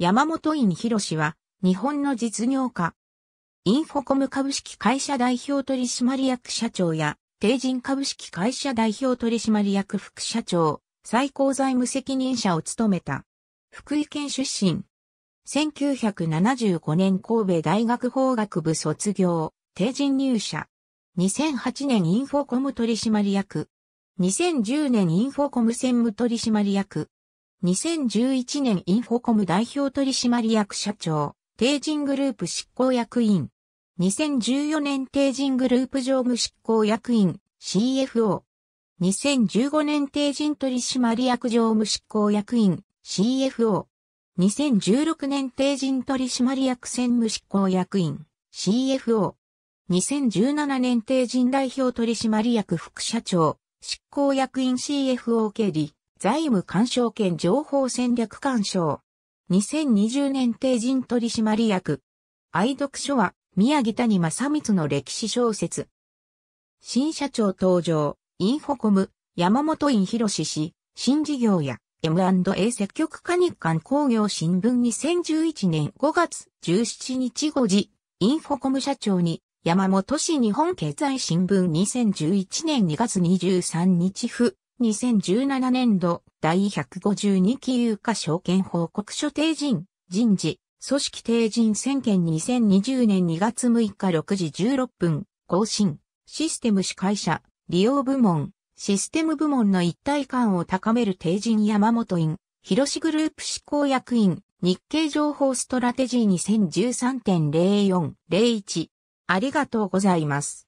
山本院博は、日本の実業家。インフォコム株式会社代表取締役社長や、定人株式会社代表取締役副社長、最高財務責任者を務めた。福井県出身。1975年神戸大学法学部卒業、定人入社。2008年インフォコム取締役。2010年インフォコム専務取締役。2011年インフォコム代表取締役社長、定人グループ執行役員。2014年定人グループ常務執行役員、CFO。2015年定人取締役常務執行役員、CFO。2016年定人取締役専務執行役員、CFO。2017年定人代表取締役副社長、執行役員 CFO 経理。財務干渉権情報戦略干賞。2020年定人取締役。愛読書は、宮城谷正光の歴史小説。新社長登場、インフォコム、山本院博氏、新事業や M&A 積極化日刊工業新聞2011年5月17日5時、インフォコム社長に、山本市日本経済新聞2011年2月23日付。2017年度第152期有価証券報告書定人、人事、組織定人宣言2020年2月6日6時16分、更新、システム司会者、利用部門、システム部門の一体感を高める定人山本院、広志グループ執行役員、日経情報ストラテジー2013.0401。ありがとうございます。